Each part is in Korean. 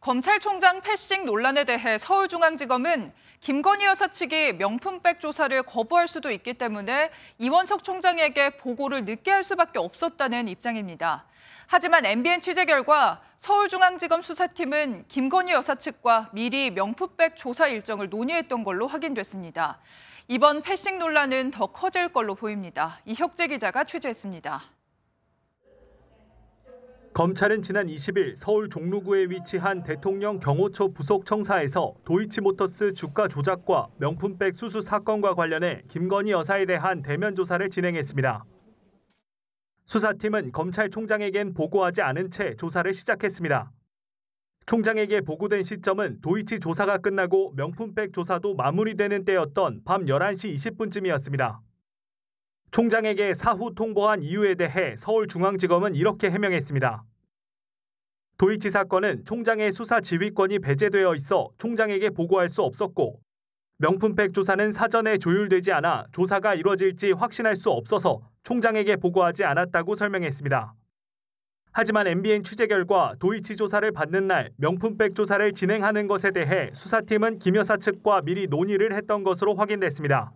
검찰총장 패싱 논란에 대해 서울중앙지검은 김건희 여사 측이 명품백 조사를 거부할 수도 있기 때문에 이원석 총장에게 보고를 늦게 할 수밖에 없었다는 입장입니다. 하지만 MBN 취재 결과 서울중앙지검 수사팀은 김건희 여사 측과 미리 명품백 조사 일정을 논의했던 걸로 확인됐습니다. 이번 패싱 논란은 더 커질 걸로 보입니다. 이혁재 기자가 취재했습니다. 검찰은 지난 20일 서울 종로구에 위치한 대통령 경호처 부속 청사에서 도이치모터스 주가 조작과 명품백 수수 사건과 관련해 김건희 여사에 대한 대면 조사를 진행했습니다. 수사팀은 검찰총장에겐 보고하지 않은 채 조사를 시작했습니다. 총장에게 보고된 시점은 도이치 조사가 끝나고 명품백 조사도 마무리되는 때였던 밤 11시 20분쯤이었습니다. 총장에게 사후 통보한 이유에 대해 서울중앙지검은 이렇게 해명했습니다. 도이치 사건은 총장의 수사 지휘권이 배제되어 있어 총장에게 보고할 수 없었고 명품백 조사는 사전에 조율되지 않아 조사가 이뤄질지 확신할 수 없어서 총장에게 보고하지 않았다고 설명했습니다. 하지만 MBN 취재 결과 도이치 조사를 받는 날 명품백 조사를 진행하는 것에 대해 수사팀은 김 여사 측과 미리 논의를 했던 것으로 확인됐습니다.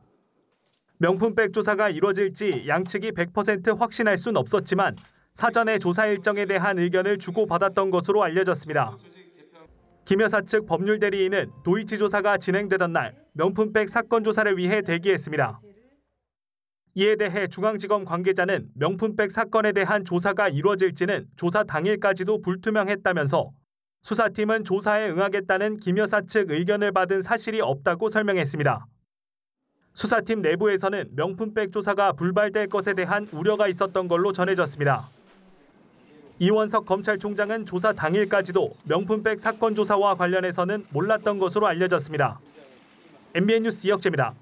명품백 조사가 이뤄질지 양측이 100% 확신할 순 없었지만 사전에 조사 일정에 대한 의견을 주고받았던 것으로 알려졌습니다. 김 여사 측 법률 대리인은 도이치 조사가 진행되던 날 명품백 사건 조사를 위해 대기했습니다. 이에 대해 중앙지검 관계자는 명품백 사건에 대한 조사가 이뤄질지는 조사 당일까지도 불투명했다면서 수사팀은 조사에 응하겠다는 김 여사 측 의견을 받은 사실이 없다고 설명했습니다. 수사팀 내부에서는 명품백 조사가 불발될 것에 대한 우려가 있었던 걸로 전해졌습니다. 이원석 검찰총장은 조사 당일까지도 명품백 사건 조사와 관련해서는 몰랐던 것으로 알려졌습니다. MBN 뉴스 이혁재입니다.